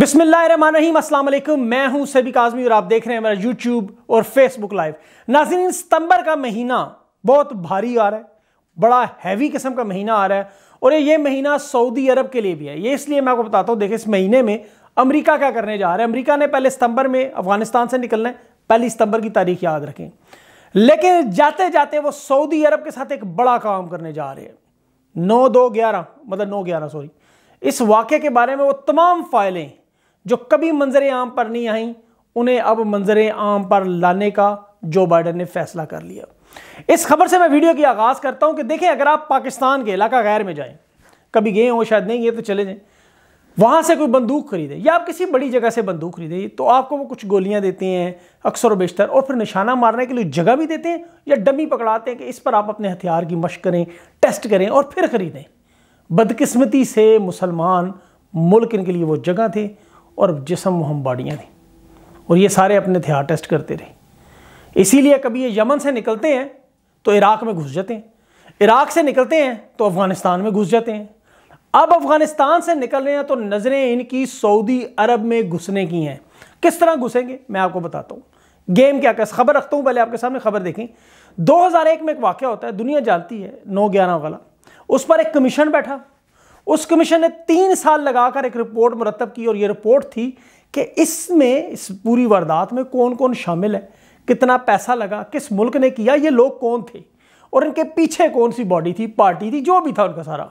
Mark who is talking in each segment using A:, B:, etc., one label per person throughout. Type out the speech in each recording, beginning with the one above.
A: बिस्मिल्लाम असलम मैं हूं सभी काजमी और आप देख रहे हैं मेरा यूट्यूब और फेसबुक लाइव नाजरीन सितंबर का महीना बहुत भारी आ रहा है बड़ा हैवी किस्म का महीना आ रहा है और ये महीना सऊदी अरब के लिए भी है ये इसलिए मैं आपको बताता हूँ देखिए इस महीने में अमरीका क्या करने जा रहा है अमरीका ने पहले सितंबर में अफगानिस्तान से निकलना है पहली सितंबर की तारीख याद रखें लेकिन जाते जाते वो सऊदी अरब के साथ एक बड़ा काम करने जा रहे हैं नौ दो ग्यारह मतलब नौ ग्यारह सॉरी इस वाक्य के बारे में वो तमाम फाइलें जो कभी मंजर आम पर नहीं आई उन्हें अब मंजर आम पर लाने का जो बाइडन ने फैसला कर लिया इस खबर से मैं वीडियो की आगाज़ करता हूं कि देखें अगर आप पाकिस्तान के इलाका गैर में जाएं कभी गए हों शायद नहीं गए तो चले जाएं वहां से कोई बंदूक खरीदे या आप किसी बड़ी जगह से बंदूक खरीदे तो आपको वो कुछ गोलियां देते हैं अक्सर बेशतर और फिर निशाना मारने के लिए जगह भी देते हैं या डमी पकड़ाते हैं कि इस पर आप अपने हथियार की मश करें टेस्ट करें और फिर ख़रीदें बदकिस्मती से मुसलमान मुल्क इनके लिए वो जगह थे और जिसम हम बाडियाँ थी और ये सारे अपने हथियार टेस्ट करते रहे इसीलिए कभी ये यमन से निकलते हैं तो इराक़ में घुस जाते हैं इराक़ से निकलते हैं तो अफ़गानिस्तान में घुस जाते हैं अब अफ़गानिस्तान से निकल रहे हैं तो नज़रें इनकी सऊदी अरब में घुसने की हैं किस तरह घुसेंगे मैं आपको बताता हूँ गेम क्या कैसे खबर रखता हूँ पहले आपके सामने खबर देखें 2001 में एक वाक़ होता है दुनिया जानती है नौ ग्यारह वाला उस पर एक कमीशन बैठा उस कमीशन ने तीन साल लगाकर एक रिपोर्ट मुरतब की और ये रिपोर्ट थी कि इसमें इस पूरी वारदात में कौन कौन शामिल है कितना पैसा लगा किस मुल्क ने किया ये लोग कौन थे और इनके पीछे कौन सी बॉडी थी पार्टी थी जो भी था उनका सारा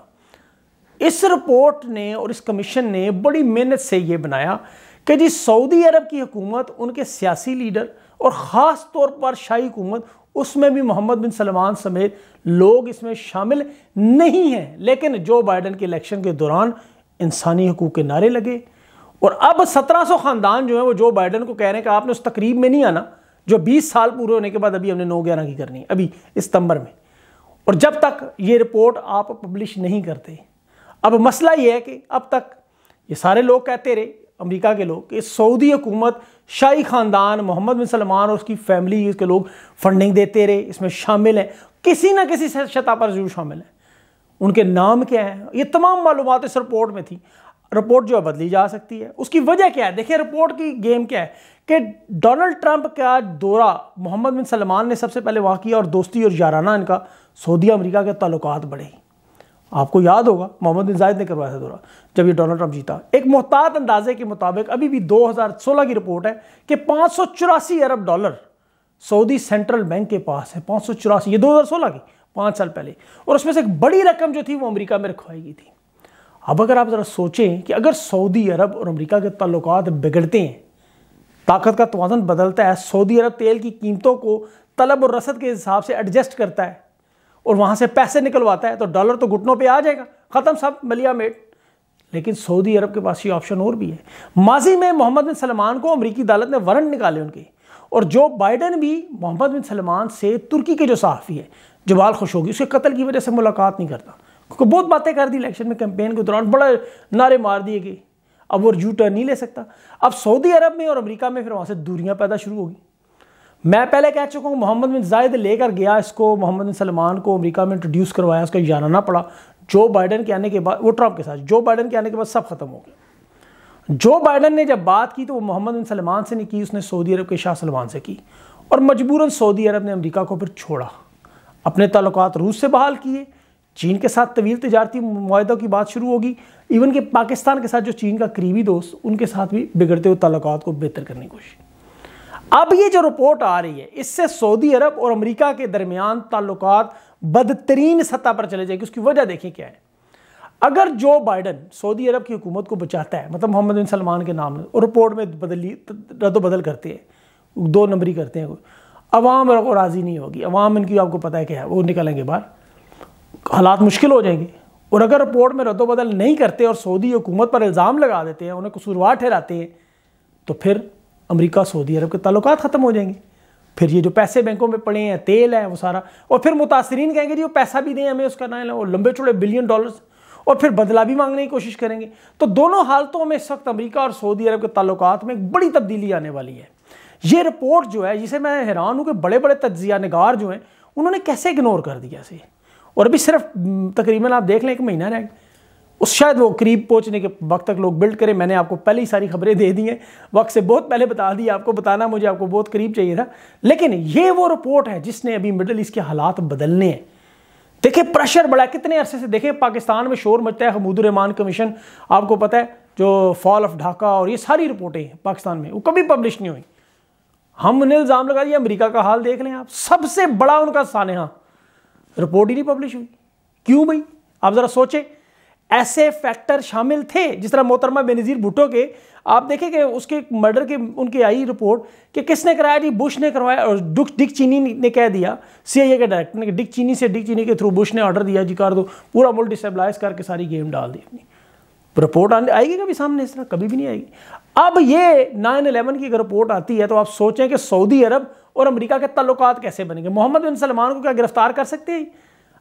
A: इस रिपोर्ट ने और इस कमीशन ने बड़ी मेहनत से ये बनाया कि जी सऊदी अरब की हुकूमत उनके सियासी लीडर और ख़ास तौर पर शाही हुकूमत उसमें भी मोहम्मद बिन सलमान समेत लोग इसमें शामिल नहीं हैं लेकिन जो बाइडन के इलेक्शन के दौरान इंसानी हकूक़ के नारे लगे और अब 1700 ख़ानदान जो है वो जो बाइडन को कह रहे हैं कि आपने उस तकरीब में नहीं आना जो 20 साल पूरे होने के बाद अभी हमने नौ ग्यारह की करनी है अभी सितंबर में और जब तक ये रिपोर्ट आप पब्लिश नहीं करते अब मसला ये है कि अब तक ये सारे लोग कहते रहे अमेरिका के लोग कि सऊदी हुकूमत शाही ख़ानदान मोहम्मद बिन सलमान और उसकी फैमिली इसके लोग फंडिंग देते रहे इसमें शामिल हैं किसी ना किसी सतह पर ज़रूर शामिल हैं उनके नाम क्या हैं ये तमाम मालूम इस रिपोर्ट में थी रिपोर्ट जो है बदली जा सकती है उसकी वजह क्या है देखिए रिपोर्ट की गेम क्या है कि डोनाल्ड ट्रंप का दौरा मोहम्मद बिन सलमान ने सबसे पहले वहाँ किया और दोस्ती और याराना इनका सऊदी अमेरिका के ताल्लुक बढ़े आपको याद होगा मोहम्मद बिन जायद ने करवाया था दौरा जब ये डोनाल्ड ट्रंप जीता एक मोहतात अंदाजे के मुताबिक अभी भी 2016 की रिपोर्ट है कि पाँच अरब डॉलर सऊदी सेंट्रल बैंक के पास है पाँच ये 2016 की पाँच साल पहले और उसमें से एक बड़ी रकम जो थी वो अमेरिका में रखवाई गई थी अब अगर आप ज़रा सोचें कि अगर सऊदी अरब और अमरीका के ताल्लुक बिगड़ते हैं ताकत का तोज़न बदलता है सऊदी अरब तेल की कीमतों को तलब और रसद के हिसाब से एडजस्ट करता है और वहाँ से पैसे निकलवाता है तो डॉलर तो घुटनों पर आ जाएगा ख़त्म सब मलिया मेट लेकिन सऊदी अरब के पास ये ऑप्शन और भी है माजी में मोहम्मद बिन सलमान को अमरीकी अदालत ने वारंट निकाले उनके और जो बाइडन भी मोहम्मद बिन सलमान से तुर्की के जो सहाफ़ी है जवाल खुश होगी उसके कत्ल की वजह से मुलाकात नहीं करता क्योंकि बहुत बातें कर दी इलेक्शन में कैंपेन के दौरान बड़े नारे मार दिए गए अब वो यू टर्न नहीं ले सकता अब सऊदी अरब में और अमरीका में फिर वहाँ से दूरियाँ पैदा शुरू होगी मैं पहले कह चुका हूँ मोहम्मद बिन जायद लेकर गया इसको मोहम्मद बिन सलमान को अमेरिका में इंट्रोड्यूस करवाया उसका जाना पड़ा जो बाइडन के आने के बाद वो ट्रंप के साथ जो बाइडन के आने के बाद सब खत्म हो गया जो बाइडन ने जब बात की तो वो मोहम्मद बिन सलमान से नहीं की उसने सऊदी अरब के शाह सलमान से की और मजबूरन सऊदी अरब ने अमरीका को फिर छोड़ा अपने ताल्लुक रूस से बहाल किए चीन के साथ तवील तजारती माहों की बात शुरू होगी इवन के पाकिस्तान के साथ जो चीन का करीबी दोस्त उनके साथ भी बिगड़ते हुए ताल्लुक को बेहतर करने की कोशिश अब ये जो रिपोर्ट आ रही है इससे सऊदी अरब और अमेरिका के दरमियान ताल्लुक बदतरीन सतह पर चले जाएगी उसकी वजह देखिए क्या है अगर जो बाइडन सऊदी अरब की हुकूमत को बचाता है मतलब मोहम्मद बिन सलमान के नाम और रिपोर्ट में बदली रद्दबदल करते हैं दो नंबरी करते हैं अवाम राज़ी नहीं होगी अवाम इनकी आपको पता है क्या है वो निकलेंगे बाहर हालात मुश्किल हो जाएंगे और अगर रिपोर्ट में रद्दबदल नहीं करते और सऊदी हुकूमत पर इल्ज़ाम लगा देते हैं उन्हें कसूरवार ठहराते हैं तो फिर अमेरिका सऊदी अरब के ताल्लुक ख़त्म हो जाएंगे फिर ये जो पैसे बैंकों में पड़े हैं तेल है वो सारा और फिर मुतासरीन कहेंगे जी वो पैसा भी दें हमें उसका ना वो लंबे चौड़े बिलियन डॉलर्स और फिर बदला भी मांगने की कोशिश करेंगे तो दोनों हालतों में इस वक्त अमरीका और सऊदी अरब के ताल्लुक में एक बड़ी तब्दीली आने वाली है ये रिपोर्ट जो है जिसे मैं हैरान हूँ कि बड़े बड़े तजिया नगार जो हैं उन्होंने कैसे इग्नोर कर दिया इसे और अभी सिर्फ तकरीबन आप देख लें एक महीना रह गया उस शायद वो करीब पहुंचने के वक्त तक लोग बिल्ड करें मैंने आपको पहले ही सारी खबरें दे दी हैं वक्त से बहुत पहले बता दी आपको बताना मुझे आपको बहुत करीब चाहिए था लेकिन ये वो रिपोर्ट है जिसने अभी मिडल ईस्ट के हालात बदलने हैं देखिए प्रेशर बढ़ा कितने अरसे से देखें पाकिस्तान में शोर मचता है हमूदुररहमान कमीशन आपको पता है जो फॉल ऑफ ढाका और ये सारी रिपोर्टें हैं पाकिस्तान में वो कभी पब्लिश नहीं हुई हमने इल्ज़ाम लगा दिया अमरीका का हाल देख लें आप सबसे बड़ा उनका सानहा रिपोर्ट ही नहीं पब्लिश हुई क्यों भाई आप ज़रा सोचें ऐसे फैक्टर शामिल थे जिस तरह मोहतरमा बेनज़ीर भुटो के आप देखें कि उसके मर्डर के उनकी आई रिपोर्ट कि किसने कराया जी बुश ने करवाया और डुक डिक चीनी ने कह दिया सीआईए के डायरेक्टर ने डिक चीनी से डिक चीनी के थ्रू बुश ने ऑर्डर दिया जी कर दो पूरा मुल्क डिस्टेबलाइज करके सारी गेम डाल दी अपनी रिपोर्ट आएगी कभी सामने इस तरह कभी भी नहीं आएगी अब ये नाइन अलेवन की अगर रिपोर्ट आती है तो आप सोचें कि सऊदी अरब और अमरीका के तल्लुकात कैसे बनेंगे मोहम्मद बिन सलमान को क्या गिरफ्तार कर सकते हैं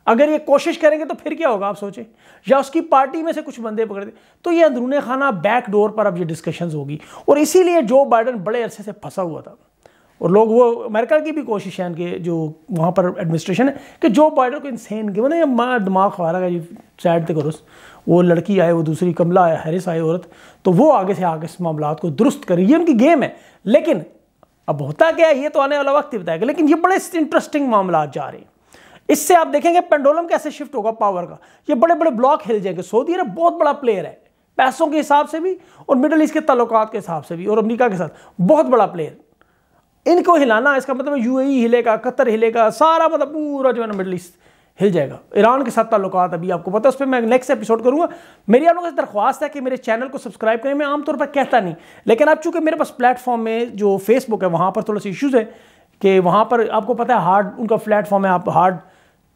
A: अगर ये कोशिश करेंगे तो फिर क्या होगा आप सोचें या उसकी पार्टी में से कुछ बंदे पकड़ दे तो ये अंदरून खाना बैक डोर पर अब ये डिस्कशंस होगी और इसीलिए जो बाइडन बड़े अरसे से फंसा हुआ था और लोग वो अमेरिका की भी कोशिश है उनके जो वहाँ पर एडमिनिस्ट्रेशन है कि जो बाइडन को इंसान के मैंने माँ दिमाग खा रहा है चैट तो करो वो लड़की आए वो दूसरी कमला आए हैरिस आए औरत तो वो आगे से आगे इस मामला को दुरुस्त करें ये उनकी गेम है लेकिन अब होता क्या है ये तो आने वाला वक्त ही बताएगा लेकिन ये बड़े इंटरेस्टिंग मामला जा रहे हैं इससे आप देखेंगे पेंडोलम कैसे शिफ्ट होगा पावर का ये बड़े बड़े ब्लॉक हिल जाएंगे सऊदी अरब बहुत बड़ा प्लेयर है पैसों के हिसाब से भी और मिडल ईस्ट के तल्लक के हिसाब से भी और अमरीका के साथ बहुत बड़ा प्लेयर इनको हिलाना इसका मतलब यूएई e हिलेगा कतर हिलेगा सारा मतलब पूरा जो है ना मिडल ईस्ट हिल जाएगा ईरान के साथ ताल्लुक अभी आपको पता है उस पर मैं नेक्स्ट एपिसोड करूँगा मेरी आप लोगों से दरख्वास्त है कि मेरे चैनल को सब्सक्राइब करें मैं आमतौर पर कहता नहीं लेकिन अब चूंकि मेरे पास प्लेटफॉर्म में जो फेसबुक है वहाँ पर थोड़ा सा इशूज़ है कि वहाँ पर आपको पता है हार्ड उनका प्लेटफॉर्म है आप हार्ड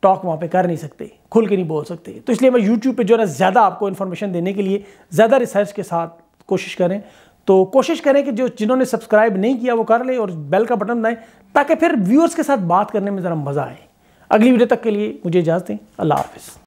A: टॉक वहाँ पे कर नहीं सकते खुल के नहीं बोल सकते तो इसलिए मैं यूट्यूब पे जो है ना ज़्यादा आपको इन्फॉर्मेशन देने के लिए ज़्यादा रिसर्च के साथ कोशिश करें तो कोशिश करें कि जो जिन्होंने सब्सक्राइब नहीं किया वो कर लें और बेल का बटन दाएँ ताकि फिर व्यूअर्स के साथ बात करने में ज़रा मज़ा आए अगली वीडियो तक के लिए मुझे इजाज़त दें अल्लाह हाफिज़